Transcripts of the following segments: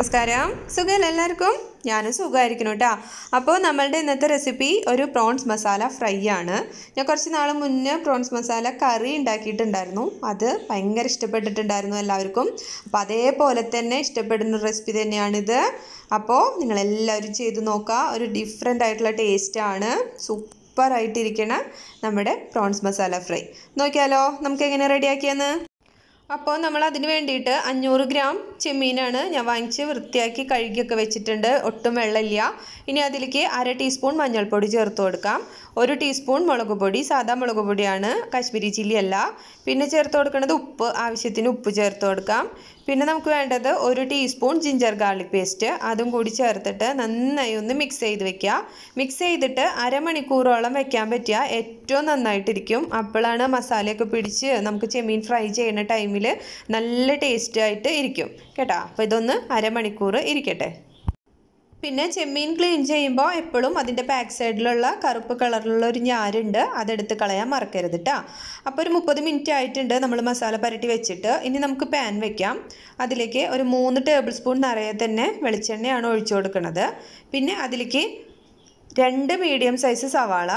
നമസ്കാരം സുഖമല്ല എല്ലാവർക്കും ഞാനും സുഖമായിരിക്കണം കേട്ടോ അപ്പോൾ നമ്മളുടെ ഇന്നത്തെ റെസിപ്പി ഒരു പ്രോൺസ് മസാല ഫ്രൈ ആണ് ഞാൻ കുറച്ച് നാൾ മുന്നേ പ്രോൺസ് മസാല കറി ഉണ്ടാക്കിയിട്ടുണ്ടായിരുന്നു അത് ഭയങ്കര ഇഷ്ടപ്പെട്ടിട്ടുണ്ടായിരുന്നു എല്ലാവർക്കും അപ്പോൾ അതേപോലെ തന്നെ ഇഷ്ടപ്പെടുന്ന റെസിപ്പി തന്നെയാണിത് അപ്പോൾ നിങ്ങളെല്ലാവരും ചെയ്ത് നോക്കുക ഒരു ഡിഫറെൻ്റ് ആയിട്ടുള്ള ടേസ്റ്റാണ് സൂപ്പർ സൂപ്പറായിട്ടിരിക്കണ നമ്മുടെ പ്രോൺസ് മസാല ഫ്രൈ നോക്കിയാലോ നമുക്ക് എങ്ങനെ റെഡിയാക്കിയെന്ന് അപ്പോൾ നമ്മൾ അതിന് വേണ്ടിയിട്ട് അഞ്ഞൂറ് ഗ്രാം ചെമ്മീനാണ് ഞാൻ വാങ്ങിച്ച് വൃത്തിയാക്കി കഴുകിയൊക്കെ വെച്ചിട്ടുണ്ട് ഒട്ടും വെള്ളമില്ല ഇനി അതിലേക്ക് അര ടീസ്പൂൺ മഞ്ഞൾപ്പൊടി ചേർത്ത് കൊടുക്കാം ഒരു ടീസ്പൂൺ മുളക് പൊടി സാധാ മുളക് പൊടിയാണ് കാശ്മീരി ചില്ലി അല്ല പിന്നെ ചേർത്ത് കൊടുക്കുന്നത് ഉപ്പ് ആവശ്യത്തിന് ഉപ്പ് ചേർത്ത് കൊടുക്കാം പിന്നെ നമുക്ക് വേണ്ടത് ഒരു ടീസ്പൂൺ ജിഞ്ചർ ഗാർലിക് പേസ്റ്റ് അതും കൂടി ചേർത്തിട്ട് നന്നായി ഒന്ന് മിക്സ് ചെയ്ത് വെക്കുക മിക്സ് ചെയ്തിട്ട് അരമണിക്കൂറോളം വെക്കാൻ പറ്റുക ഏറ്റവും നന്നായിട്ടിരിക്കും അപ്പോഴാണ് മസാലയൊക്കെ പിടിച്ച് നമുക്ക് ചെമ്മീൻ ഫ്രൈ ചെയ്യുന്ന ടൈമിൽ നല്ല ടേസ്റ്റായിട്ട് ഇരിക്കും കേട്ടോ അപ്പോൾ ഇതൊന്ന് അരമണിക്കൂർ ഇരിക്കട്ടെ പിന്നെ ചെമ്മീൻ ക്ലീൻ ചെയ്യുമ്പോൾ എപ്പോഴും അതിൻ്റെ ബാക്ക് സൈഡിലുള്ള കറുപ്പ് കളറിലുള്ള ഒരു ഞാരുണ്ട് അതെടുത്ത് കളയാൻ മറക്കരുത് കേട്ടോ അപ്പോൾ ഒരു മുപ്പത് മിനിറ്റ് ആയിട്ടുണ്ട് നമ്മൾ മസാല പരട്ടി വെച്ചിട്ട് ഇനി നമുക്ക് പാൻ വെക്കാം അതിലേക്ക് ഒരു മൂന്ന് ടേബിൾ സ്പൂൺ നിറയെ തന്നെ വെളിച്ചെണ്ണയാണ് ഒഴിച്ചു കൊടുക്കുന്നത് പിന്നെ അതിലേക്ക് രണ്ട് മീഡിയം സൈസ് സവാള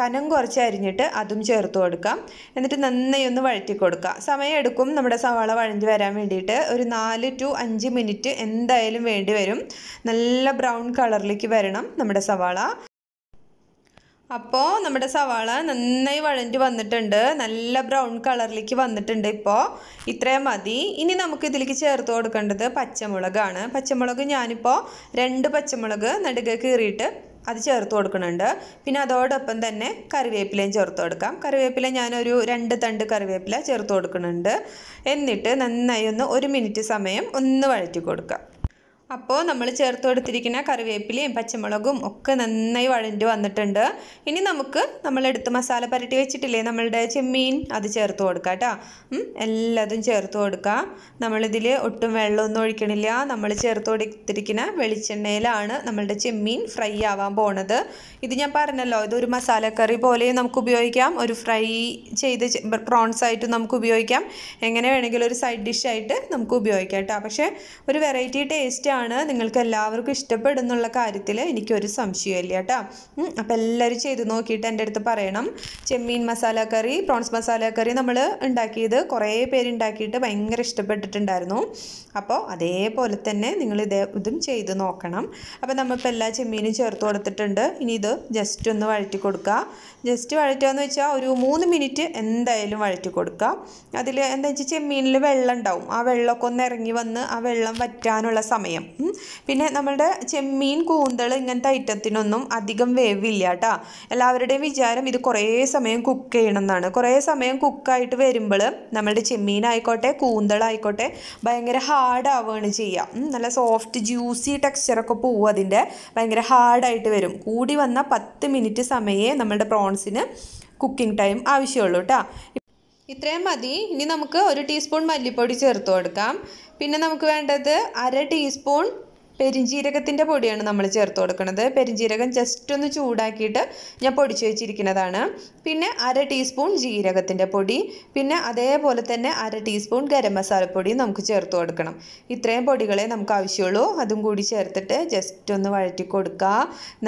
കനം കുറച്ച് അരിഞ്ഞിട്ട് അതും ചേർത്ത് കൊടുക്കാം എന്നിട്ട് നന്നായി ഒന്ന് വഴറ്റി കൊടുക്കുക സമയമെടുക്കും നമ്മുടെ സവാള വഴഞ്ഞ് വരാൻ വേണ്ടിയിട്ട് ഒരു നാല് ടു അഞ്ച് മിനിറ്റ് എന്തായാലും വേണ്ടി വരും നല്ല ബ്രൗൺ കളറിലേക്ക് വരണം നമ്മുടെ സവാള അപ്പോൾ നമ്മുടെ സവാള നന്നായി വഴഞ്ഞ് വന്നിട്ടുണ്ട് നല്ല ബ്രൗൺ കളറിലേക്ക് വന്നിട്ടുണ്ട് ഇപ്പോൾ ഇത്രയും മതി ഇനി നമുക്ക് ഇതിലേക്ക് ചേർത്ത് കൊടുക്കേണ്ടത് പച്ചമുളകാണ് പച്ചമുളക് ഞാനിപ്പോൾ രണ്ട് പച്ചമുളക് നടുക കീറിയിട്ട് അത് ചേർത്ത് കൊടുക്കുന്നുണ്ട് പിന്നെ അതോടൊപ്പം തന്നെ കറിവേപ്പിലയും ചേർത്ത് കൊടുക്കാം കറിവേപ്പില ഞാനൊരു രണ്ട് തണ്ട് കറിവേപ്പില ചേർത്ത് കൊടുക്കുന്നുണ്ട് എന്നിട്ട് നന്നായി ഒന്ന് ഒരു മിനിറ്റ് സമയം ഒന്ന് വഴറ്റി കൊടുക്കാം അപ്പോൾ നമ്മൾ ചേർത്ത് കൊടുത്തിരിക്കുന്ന കറിവേപ്പിലയും പച്ചമുളകും ഒക്കെ നന്നായി വഴണ്ടി വന്നിട്ടുണ്ട് ഇനി നമുക്ക് നമ്മളെടുത്ത് മസാല പരട്ടി വെച്ചിട്ടില്ലേ നമ്മളുടെ ചെമ്മീൻ അത് ചേർത്ത് കൊടുക്കുക കേട്ടോ എല്ലാതും ചേർത്ത് കൊടുക്കുക നമ്മളിതിൽ ഒട്ടും വെള്ളമൊന്നും ഒഴിക്കണില്ല നമ്മൾ ചേർത്ത് കൊടുത്തിരിക്കുന്ന വെളിച്ചെണ്ണയിലാണ് നമ്മളുടെ ചെമ്മീൻ ഫ്രൈ ആവാൻ പോണത് ഇത് ഞാൻ പറഞ്ഞല്ലോ ഇതൊരു മസാലക്കറി പോലെയും നമുക്ക് ഉപയോഗിക്കാം ഒരു ഫ്രൈ ചെയ്ത് പ്രോൺസ് ആയിട്ട് നമുക്ക് ഉപയോഗിക്കാം എങ്ങനെ വേണമെങ്കിലും ഒരു സൈഡ് ഡിഷായിട്ട് നമുക്ക് ഉപയോഗിക്കാം കേട്ടോ പക്ഷേ ഒരു വെറൈറ്റി ടേസ്റ്റ് ആണ് നിങ്ങൾക്ക് എല്ലാവർക്കും ഇഷ്ടപ്പെടും എന്നുള്ള കാര്യത്തിൽ എനിക്കൊരു സംശയമില്ല കേട്ടോ അപ്പോൾ എല്ലാവരും ചെയ്ത് നോക്കിയിട്ട് എൻ്റെ അടുത്ത് പറയണം ചെമ്മീൻ മസാല കറി പ്രോൺസ് മസാല കറി നമ്മൾ ഉണ്ടാക്കിയത് കുറേ പേര് ഉണ്ടാക്കിയിട്ട് ഭയങ്കര ഇഷ്ടപ്പെട്ടിട്ടുണ്ടായിരുന്നു അപ്പോൾ അതേപോലെ തന്നെ നിങ്ങൾ ഇതേ ഇതും ചെയ്ത് നോക്കണം അപ്പോൾ നമ്മളിപ്പോൾ എല്ലാ ചെമ്മീനും ചേർത്ത് കൊടുത്തിട്ടുണ്ട് ഇനി ഇത് ജസ്റ്റ് ഒന്ന് വഴറ്റി കൊടുക്കുക ജസ്റ്റ് വഴറ്റുകയെന്ന് വെച്ചാൽ ഒരു മൂന്ന് മിനിറ്റ് എന്തായാലും വഴറ്റി കൊടുക്കുക അതിൽ എന്താ വെച്ചാൽ ചെമ്മീനിൽ വെള്ളം ഉണ്ടാവും ആ വെള്ളമൊക്കെ ഒന്ന് ഇറങ്ങി വന്ന് ആ വെള്ളം വറ്റാനുള്ള സമയം പിന്നെ നമ്മളുടെ ചെമ്മീൻ കൂന്തൾ ഇങ്ങനത്തെ ഐറ്റത്തിനൊന്നും അധികം വേവില്ല കേട്ടോ എല്ലാവരുടെയും വിചാരം ഇത് കുറേ സമയം കുക്ക് ചെയ്യണമെന്നാണ് കുറേ സമയം കുക്കായിട്ട് വരുമ്പോൾ നമ്മളുടെ ചെമ്മീൻ ആയിക്കോട്ടെ കൂന്തളായിക്കോട്ടെ ഭയങ്കര ഹാർഡ് ചെയ്യുക നല്ല സോഫ്റ്റ് ജ്യൂസി ടെക്സ്ചറൊക്കെ പോവും അതിൻ്റെ ഭയങ്കര ഹാർഡായിട്ട് വരും കൂടി വന്ന പത്ത് മിനിറ്റ് സമയേ നമ്മളുടെ പ്രോൺസിന് കുക്കിംഗ് ടൈം ആവശ്യമുള്ളൂ കേട്ടോ ഇത്രയും മതി ഇനി നമുക്ക് ഒരു ടീസ്പൂൺ മല്ലിപ്പൊടി ചേർത്ത് കൊടുക്കാം പിന്നെ നമുക്ക് വേണ്ടത് അര ടീസ്പൂൺ പെരിഞ്ചീരകത്തിൻ്റെ പൊടിയാണ് നമ്മൾ ചേർത്ത് കൊടുക്കുന്നത് പെരിഞ്ചീരകം ജസ്റ്റ് ഒന്ന് ചൂടാക്കിയിട്ട് ഞാൻ പൊടിച്ചു വെച്ചിരിക്കുന്നതാണ് പിന്നെ അര ടീസ്പൂൺ ജീരകത്തിൻ്റെ പൊടി പിന്നെ അതേപോലെ തന്നെ അര ടീസ്പൂൺ ഗരം മസാലപ്പൊടിയും നമുക്ക് ചേർത്ത് കൊടുക്കണം ഇത്രയും പൊടികളെ നമുക്ക് ആവശ്യമുള്ളൂ അതും കൂടി ചേർത്തിട്ട് ജസ്റ്റ് ഒന്ന് വഴറ്റി കൊടുക്കുക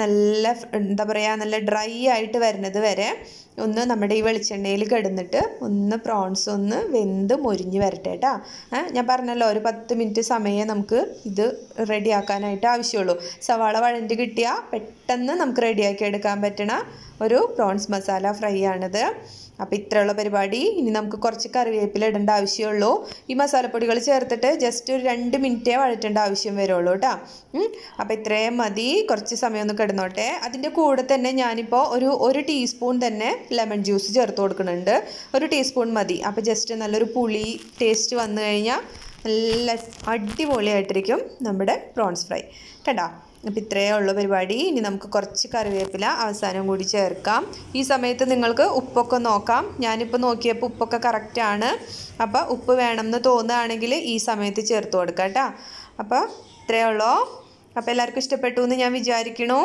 നല്ല എന്താ പറയുക നല്ല ഡ്രൈ ആയിട്ട് വരുന്നത് വരെ ഒന്ന് നമ്മുടെ ഈ വെളിച്ചെണ്ണയിൽ കിടന്നിട്ട് ഒന്ന് പ്രോൺസ് ഒന്ന് വെന്ത് മുരിഞ്ഞ് വരട്ടെ കേട്ടോ ഞാൻ പറഞ്ഞല്ലോ ഒരു പത്ത് മിനിറ്റ് സമയം നമുക്ക് ഇത് റെഡി റെഡിയാക്കാനായിട്ട് ആവശ്യമുള്ളൂ സവാള വഴണ്ടി കിട്ടിയാൽ പെട്ടെന്ന് നമുക്ക് റെഡിയാക്കി എടുക്കാൻ പറ്റണ ഒരു പ്രോൺസ് മസാല ഫ്രൈ ആണിത് അപ്പോൾ ഇത്രയുള്ള പരിപാടി ഇനി നമുക്ക് കുറച്ച് കറിവേപ്പില ഇടേണ്ട ആവശ്യമുള്ളൂ ഈ മസാലപ്പൊടികൾ ചേർത്തിട്ട് ജസ്റ്റ് ഒരു രണ്ട് മിനിറ്റേ വഴറ്റേണ്ട ആവശ്യം വരുള്ളൂ കേട്ടോ അപ്പോൾ ഇത്രയും മതി കുറച്ച് സമയം ഒന്ന് കിടന്നോട്ടെ അതിൻ്റെ കൂടെ തന്നെ ഞാനിപ്പോൾ ഒരു ഒരു ടീസ്പൂൺ തന്നെ ലെമൺ ജ്യൂസ് ചേർത്ത് കൊടുക്കുന്നുണ്ട് ഒരു ടീസ്പൂൺ മതി അപ്പോൾ ജസ്റ്റ് നല്ലൊരു പുളി ടേസ്റ്റ് വന്നു കഴിഞ്ഞാൽ നല്ല അടിപൊളിയായിട്ടിരിക്കും നമ്മുടെ പ്രോൺസ് ഫ്രൈ കേട്ടോ അപ്പോൾ ഇത്രയേ ഉള്ളൂ പരിപാടി ഇനി നമുക്ക് കുറച്ച് കറിവേപ്പില അവസാനം കൂടി ചേർക്കാം ഈ സമയത്ത് നിങ്ങൾക്ക് ഉപ്പൊക്കെ നോക്കാം ഞാനിപ്പോൾ നോക്കിയപ്പോൾ ഉപ്പൊക്കെ കറക്റ്റാണ് അപ്പോൾ ഉപ്പ് വേണമെന്ന് തോന്നുകയാണെങ്കിൽ ഈ സമയത്ത് ചേർത്ത് കൊടുക്കാം കേട്ടോ അപ്പോൾ ഇത്രയേ ഉള്ളൂ അപ്പോൾ എല്ലാവർക്കും ഇഷ്ടപ്പെട്ടു എന്ന് ഞാൻ വിചാരിക്കണു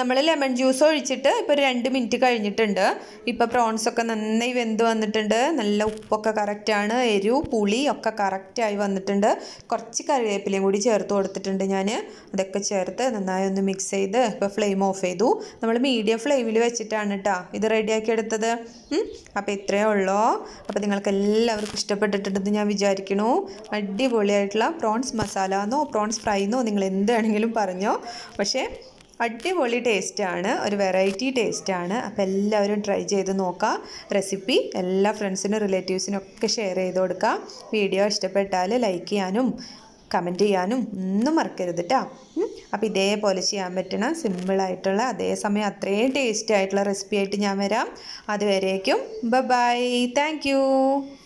നമ്മൾ ലെമൺ ജ്യൂസ് ഒഴിച്ചിട്ട് ഇപ്പോൾ രണ്ട് മിനിറ്റ് കഴിഞ്ഞിട്ടുണ്ട് ഇപ്പോൾ പ്രോൺസൊക്കെ നന്നായി വെന്ത് വന്നിട്ടുണ്ട് നല്ല ഉപ്പൊക്കെ കറക്റ്റാണ് എരിവ് പുളി ഒക്കെ കറക്റ്റായി വന്നിട്ടുണ്ട് കുറച്ച് കറിവേപ്പിലയും കൂടി ചേർത്ത് കൊടുത്തിട്ടുണ്ട് ഞാൻ അതൊക്കെ ചേർത്ത് നന്നായി ഒന്ന് മിക്സ് ചെയ്ത് ഇപ്പോൾ ഫ്ലെയിം ഓഫ് ചെയ്തു നമ്മൾ മീഡിയം ഫ്ലെയിമിൽ വെച്ചിട്ടാണ് കേട്ടോ ഇത് റെഡിയാക്കി എടുത്തത് അപ്പോൾ ഇത്രയേ ഉള്ളൂ അപ്പോൾ നിങ്ങൾക്ക് എല്ലാവർക്കും ഇഷ്ടപ്പെട്ടിട്ടുണ്ടെന്ന് ഞാൻ വിചാരിക്കണു അടിപൊളിയായിട്ടുള്ള പ്രോൺസ് മസാല എന്നോ പ്രോൺസ് ഫ്രൈ എന്നോ നിങ്ങൾ വേണമെങ്കിലും പറഞ്ഞോ പക്ഷേ അടിപൊളി ടേസ്റ്റാണ് ഒരു വെറൈറ്റി ടേസ്റ്റാണ് അപ്പോൾ എല്ലാവരും ട്രൈ ചെയ്ത് നോക്കുക റെസിപ്പി എല്ലാ ഫ്രണ്ട്സിനും റിലേറ്റീവ്സിനും ഒക്കെ ഷെയർ ചെയ്ത് കൊടുക്കുക വീഡിയോ ഇഷ്ടപ്പെട്ടാൽ ലൈക്ക് ചെയ്യാനും കമൻറ്റ് ചെയ്യാനും ഒന്നും മറക്കരുത് കേട്ടോ അപ്പോൾ ഇതേപോലെ ചെയ്യാൻ പറ്റണ സിമ്പിളായിട്ടുള്ള അതേസമയം അത്രയും ടേസ്റ്റി ആയിട്ടുള്ള റെസിപ്പി ആയിട്ട് ഞാൻ വരാം അതുവരേക്കും ബൈ ബൈ താങ്ക്